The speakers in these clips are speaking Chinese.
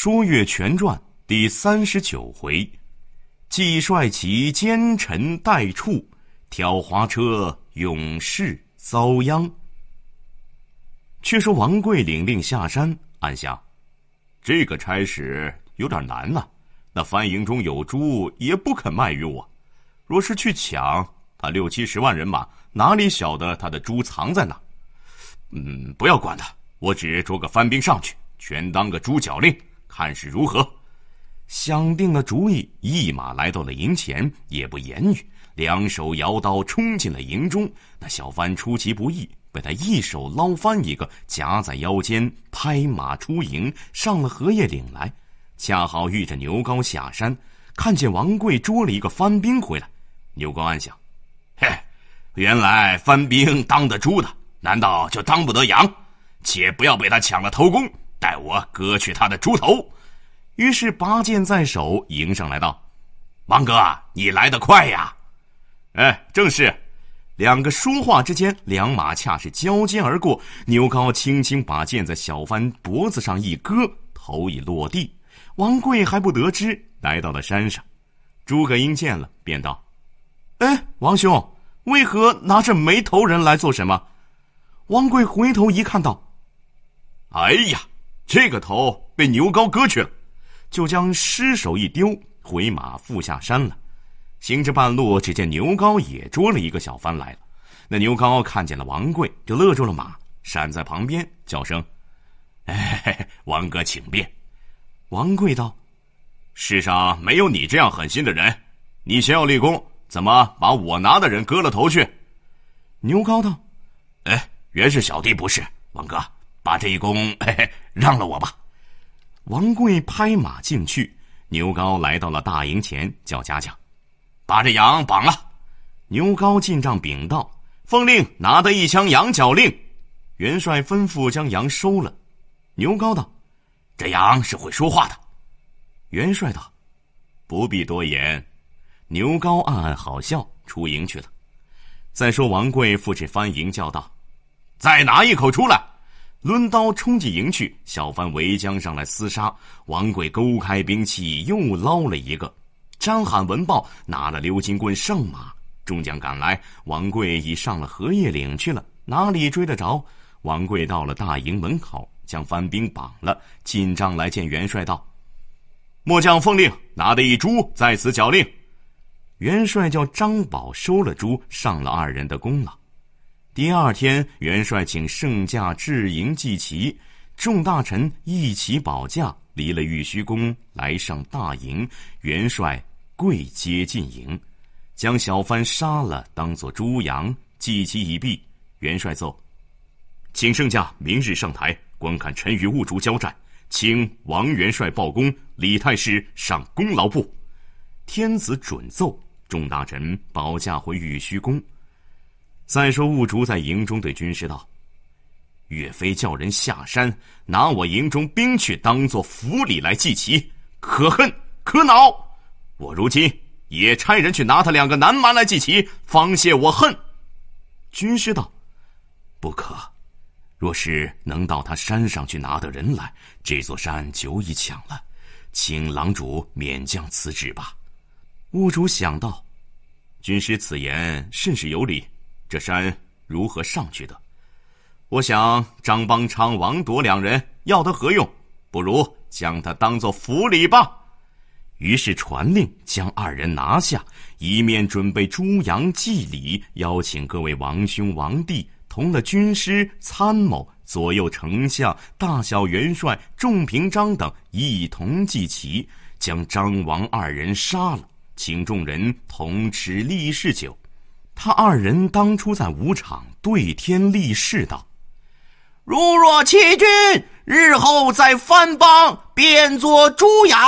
《说岳全传》第三十九回，季帅其奸臣待处，挑滑车勇士遭殃。却说王贵领令下山，暗想：这个差使有点难呐。那番营中有猪，也不肯卖与我。若是去抢，他六七十万人马，哪里晓得他的猪藏在哪嗯，不要管他，我只捉个番兵上去，全当个猪脚令。看是如何？想定了主意，一马来到了营前，也不言语，两手摇刀冲进了营中。那小帆出其不意，被他一手捞翻一个，夹在腰间，拍马出营，上了荷叶岭来。恰好遇着牛皋下山，看见王贵捉了一个番兵回来。牛皋暗想：“嘿，原来番兵当得猪的，难道就当不得羊？且不要被他抢了头功。”待我割去他的猪头，于是拔剑在手，迎上来道：“王哥，你来得快呀！”哎，正是。两个说话之间，两马恰是交肩而过。牛皋轻轻把剑在小帆脖子上一割，头已落地。王贵还不得知，来到了山上。诸葛英见了，便道：“哎，王兄，为何拿着没头人来做什么？”王贵回头一看，道：“哎呀！”这个头被牛高割去了，就将尸首一丢，回马复下山了。行至半路，只见牛高也捉了一个小番来了。那牛高看见了王贵，就勒住了马，闪在旁边，叫声：“哎，王哥，请便。”王贵道：“世上没有你这样狠心的人，你先要立功，怎么把我拿的人割了头去？”牛高道：“哎，原是小弟，不是王哥。”把这一功让了我吧，王贵拍马进去，牛皋来到了大营前，叫家将，把这羊绑了。牛皋进帐禀道：“奉令拿得一箱羊角令。”元帅吩咐将羊收了。牛皋道：“这羊是会说话的。”元帅道：“不必多言。”牛皋暗暗好笑，出营去了。再说王贵复至番营，叫道：“再拿一口出来。”抡刀冲进营去，小番围将上来厮杀。王贵勾开兵器，又捞了一个。张罕闻报，拿了鎏金棍上马。众将赶来，王贵已上了荷叶岭去了，哪里追得着？王贵到了大营门口，将番兵绑了，进帐来见元帅道：“末将奉令拿的一猪，在此缴令。”元帅叫张宝收了猪，上了二人的功劳。第二天，元帅请圣驾至营祭旗，众大臣一起保驾离了玉虚宫，来上大营。元帅跪接进营，将小番杀了，当作猪羊祭旗已毕。元帅奏，请圣驾明日上台观看臣与兀竹交战，请王元帅报功，李太师上功劳簿，天子准奏。众大臣保驾回玉虚宫。再说兀竹在营中对军师道：“岳飞叫人下山拿我营中兵去当做府礼来祭旗，可恨可恼！我如今也差人去拿他两个南蛮来祭旗，方泄我恨。”军师道：“不可！若是能到他山上去拿得人来，这座山久已抢了，请狼主免将此旨吧。”兀竹想到，军师此言甚是有理。这山如何上去的？我想张邦昌、王铎两人要他何用？不如将他当做府里吧。于是传令将二人拿下，一面准备猪羊祭礼，邀请各位王兄、王弟，同了军师、参谋、左右丞相、大小元帅、众平章等一同祭旗，将张王二人杀了，请众人同吃立誓酒。他二人当初在武场对天立誓道：“如若欺君，日后再翻邦便做猪羊。”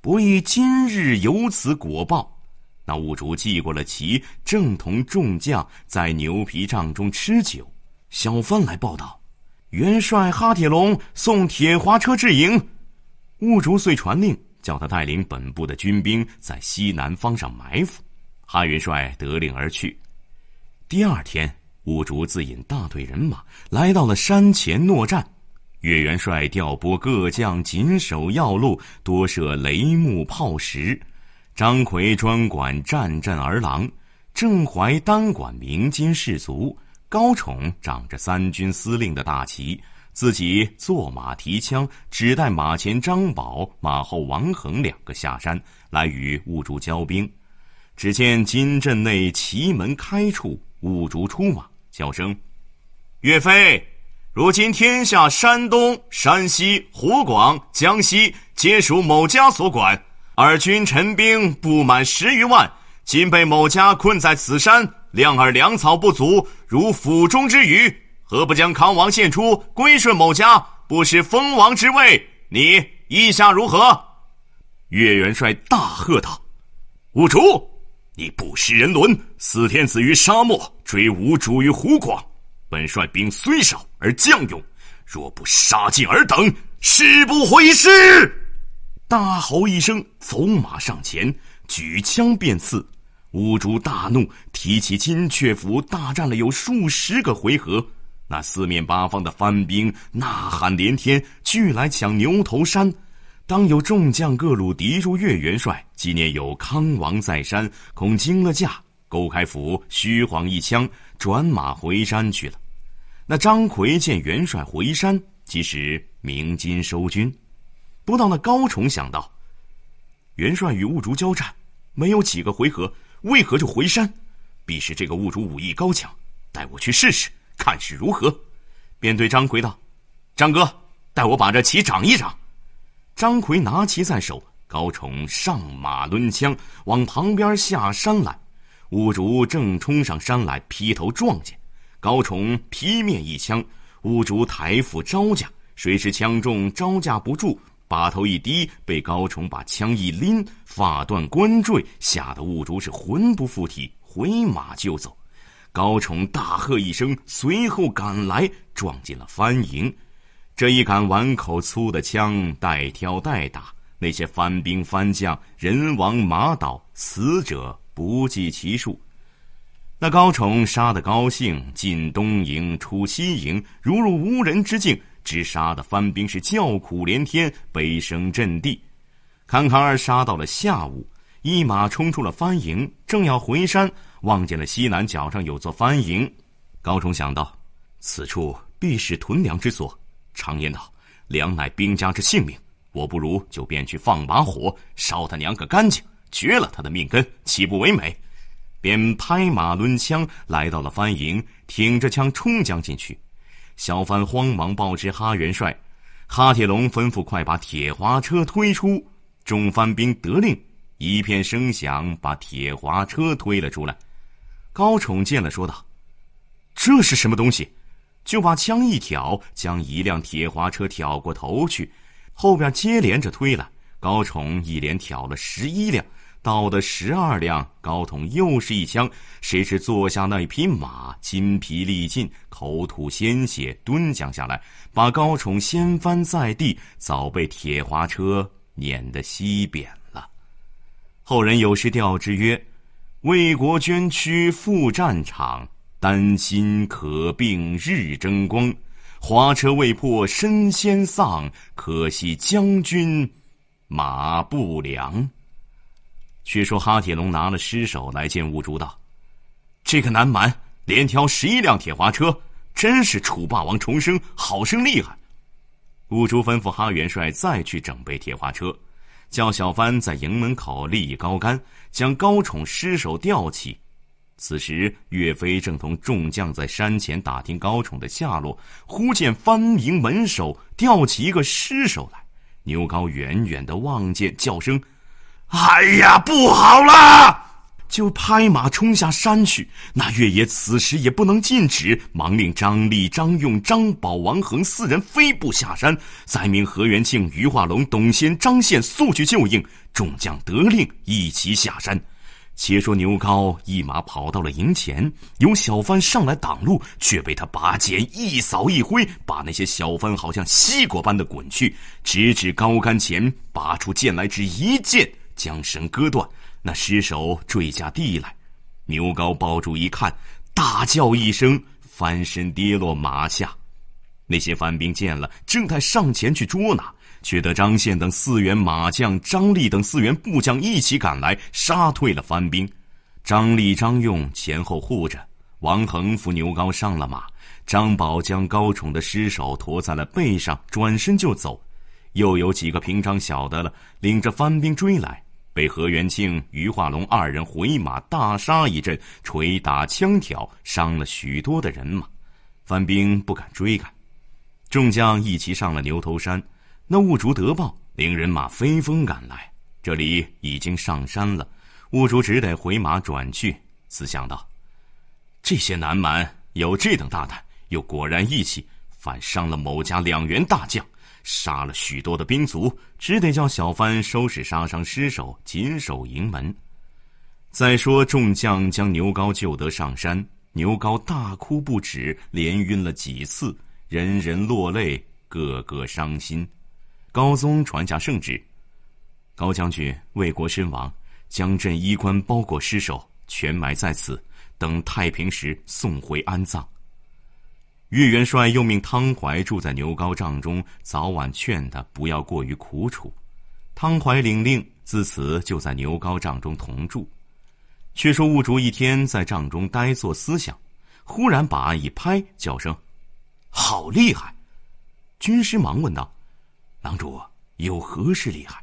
不意今日有此果报。那兀主记过了旗，正同众将在牛皮帐中吃酒。小番来报道：“元帅哈铁龙送铁滑车至营。”兀主遂传令，叫他带领本部的军兵在西南方上埋伏。哈元帅得令而去。第二天，兀竹自引大队人马来到了山前诺战。岳元帅调拨各将紧守要路，多设雷木炮石。张奎专管战阵儿郎，郑怀单管明金士卒，高宠掌着三军司令的大旗，自己坐马提枪，只带马前张宝、马后王恒两个下山来与兀竹交兵。只见金阵内奇门开处，五竹出马，叫声：“岳飞，如今天下山东、山西、湖广、江西，皆属某家所管。尔君陈兵不满十余万，今被某家困在此山，量尔粮草不足，如釜中之鱼，何不将康王献出，归顺某家，不失封王之位？你意下如何？”岳元帅大喝道：“五竹！”你不识人伦，死天子于沙漠，追吴主于湖广。本帅兵虽少，而将勇。若不杀尽尔等，誓不回师！大吼一声，走马上前，举枪便刺。吴主大怒，提起金雀斧，大战了有数十个回合。那四面八方的番兵呐喊连天，聚来抢牛头山。当有众将各路敌入岳元帅，纪念有康王在山，恐惊了驾。勾开福虚晃一枪，转马回山去了。那张奎见元帅回山，即时鸣金收军。不到那高崇想到，元帅与兀竹交战，没有几个回合，为何就回山？必是这个兀竹武艺高强，带我去试试看是如何。便对张奎道：“张哥，带我把这旗长一长。”张奎拿旗在手，高崇上马抡枪往旁边下山来，兀竹正冲上山来，劈头撞见，高崇劈面一枪，兀竹抬斧招架，谁知枪中，招架不住，把头一低，被高崇把枪一拎，发断冠坠，吓得兀竹是魂不附体，回马就走，高崇大喝一声，随后赶来，撞进了番营。这一杆碗口粗的枪，带挑带打，那些番兵番将，人亡马倒，死者不计其数。那高宠杀得高兴，进东营，出西营，如入无人之境，直杀得番兵是叫苦连天，悲声震地。坎坎儿杀到了下午，一马冲出了番营，正要回山，望见了西南角上有座番营。高崇想到，此处必是屯粮之所。常言道，粮乃兵家之性命。我不如就便去放把火烧他娘个干净，绝了他的命根，岂不为美？便拍马抡枪来到了番营，挺着枪冲将进去。小番慌忙报知哈元帅，哈铁龙吩咐快把铁滑车推出。众番兵得令，一片声响把铁滑车推了出来。高宠见了，说道：“这是什么东西？”就把枪一挑，将一辆铁滑车挑过头去，后边接连着推了。高宠一连挑了十一辆，倒的十二辆。高统又是一枪，谁知坐下那匹马筋疲力尽，口吐鲜血，蹲将下来，把高宠掀翻在地，早被铁滑车碾得稀扁了。后人有诗调之曰：“为国捐躯赴战场。”丹心可并日争光，华车未破身先丧。可惜将军马不良。却说哈铁龙拿了尸首来见兀术道：“这个南蛮连挑十一辆铁滑车，真是楚霸王重生，好生厉害。”兀术吩咐哈元帅再去整备铁滑车，叫小番在营门口立一高杆，将高宠尸首吊起。此时，岳飞正同众将在山前打听高宠的下落，忽见藩营门首吊起一个尸首来。牛皋远远的望见，叫声：“哎呀，不好了！”就拍马冲下山去。那岳爷此时也不能禁止，忙令张立、张用、张宝、王恒四人飞步下山，再命何元庆、余化龙、董先、张宪速去救应。众将得令，一齐下山。且说牛皋一马跑到了营前，有小贩上来挡路，却被他拔剑一扫一挥，把那些小贩好像西瓜般的滚去，直指高杆前，拔出剑来，只一剑将绳割断，那尸首坠下地来，牛皋抱住一看，大叫一声，翻身跌落马下，那些番兵见了，正在上前去捉拿。却得张宪等四员马将，张立等四员部将一起赶来，杀退了番兵。张立、张用前后护着，王恒扶牛皋上了马。张宝将高宠的尸首驮在了背上，转身就走。又有几个平章晓得了，领着番兵追来，被何元庆、余化龙二人回马大杀一阵，锤打枪挑，伤了许多的人马。番兵不敢追赶，众将一齐上了牛头山。那兀竹得报，令人马飞风赶来。这里已经上山了，兀竹只得回马转去。思想道：“这些南蛮有这等大胆，又果然义气，反伤了某家两员大将，杀了许多的兵卒，只得叫小番收拾杀伤尸首，紧守营门。”再说众将将牛皋救得上山，牛皋大哭不止，连晕了几次，人人落泪，个个伤心。高宗传下圣旨，高将军为国身亡，将朕衣冠包裹尸首，全埋在此，等太平时送回安葬。岳元帅又命汤怀住在牛高帐中，早晚劝他不要过于苦楚。汤怀领令，自此就在牛高帐中同住。却说兀竹一天在帐中呆坐思想，忽然把案一拍，叫声：“好厉害！”军师忙问道。狼主有何事厉害？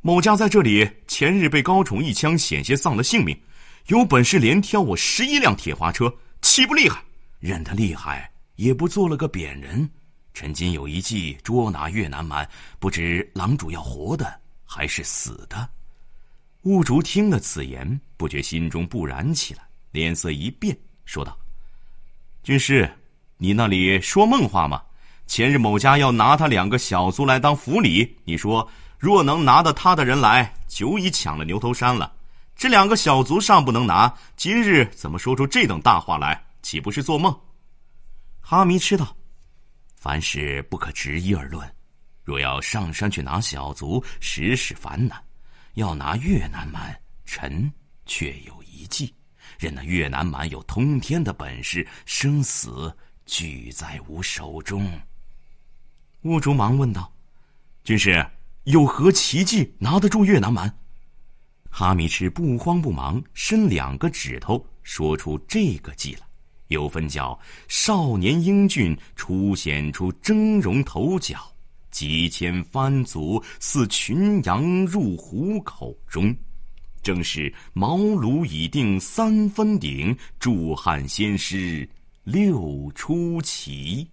某家在这里前日被高宠一枪，险些丧了性命。有本事连挑我十一辆铁花车，岂不厉害？忍他厉害，也不做了个扁人。陈金有一计捉拿越南蛮，不知狼主要活的还是死的？兀竹听了此言，不觉心中不燃起来，脸色一变，说道：“军师，你那里说梦话吗？”前日某家要拿他两个小卒来当府礼，你说若能拿得他的人来，久已抢了牛头山了。这两个小卒尚不能拿，今日怎么说出这等大话来？岂不是做梦？哈迷吃道，凡事不可执一而论。若要上山去拿小卒，实是烦难。要拿越南蛮，臣却有一计。任那越南蛮有通天的本事，生死俱在吾手中。兀竹忙问道：“军师有何奇计拿得住越南蛮？”哈米赤不慌不忙，伸两个指头，说出这个计来，有分教：少年英俊初显出峥嵘头角，几千番族似群羊入虎口中，正是茅庐已定三分鼎，驻汉先师六出奇。